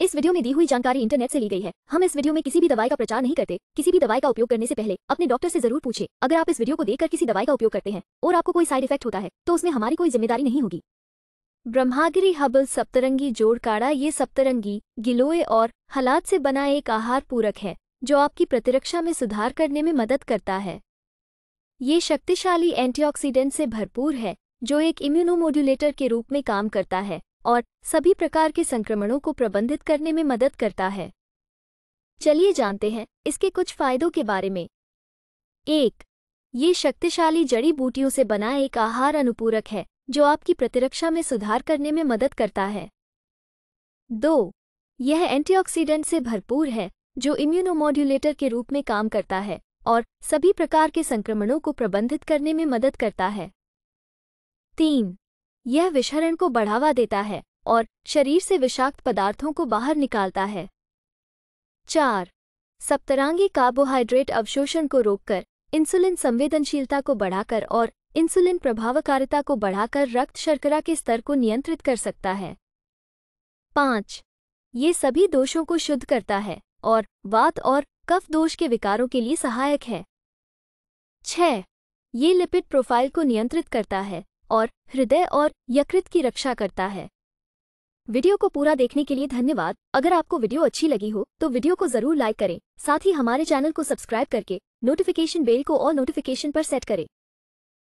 इस वीडियो में दी हुई जानकारी इंटरनेट से ली गई है हम इस वीडियो में किसी भी दवाई का प्रचार नहीं करते किसी भी दवाई का उपयोग करने से पहले अपने डॉक्टर से जरूर पूछे अगर आप इस वीडियो को देखकर किसी दवाई का उपयोग करते हैं और आपको कोई साइड इफेक्ट होता है तो उसमें हमारी कोई जिम्मेदारी नहीं होगी ब्रह्मागिरी हबल सप्तरंगी जोड़ काढ़ा ये सप्तरंगी गिलोय और हालात से बना एक आहार पूरक है जो आपकी प्रतिरक्षा में सुधार करने में मदद करता है ये शक्तिशाली एंटीऑक्सीडेंट से भरपूर है जो एक इम्यूनोमोड्यूलेटर के रूप में काम करता है और सभी प्रकार के संक्रमणों को प्रबंधित करने में मदद करता है चलिए जानते हैं इसके कुछ फायदों के बारे में एक ये शक्तिशाली जड़ी बूटियों से बना एक आहार अनुपूरक है जो आपकी प्रतिरक्षा में सुधार करने में मदद करता है दो यह एंटीऑक्सीडेंट से भरपूर है जो इम्यूनोमोड्यूलेटर के रूप में काम करता है और सभी प्रकार के संक्रमणों को प्रबंधित करने में मदद करता है तीन यह विषहरण को बढ़ावा देता है और शरीर से विषाक्त पदार्थों को बाहर निकालता है चार सप्तरांगी कार्बोहाइड्रेट अवशोषण को रोककर इंसुलिन संवेदनशीलता को बढ़ाकर और इंसुलिन प्रभावकारिता को बढ़ाकर रक्त शर्करा के स्तर को नियंत्रित कर सकता है पाँच ये सभी दोषों को शुद्ध करता है और वात और कफ दोष के विकारों के लिए सहायक है छ ये लिपिड प्रोफाइल को नियंत्रित करता है और हृदय और यकृत की रक्षा करता है वीडियो को पूरा देखने के लिए धन्यवाद अगर आपको वीडियो अच्छी लगी हो तो वीडियो को जरूर लाइक करें साथ ही हमारे चैनल को सब्सक्राइब करके नोटिफिकेशन बेल को और नोटिफिकेशन पर सेट करें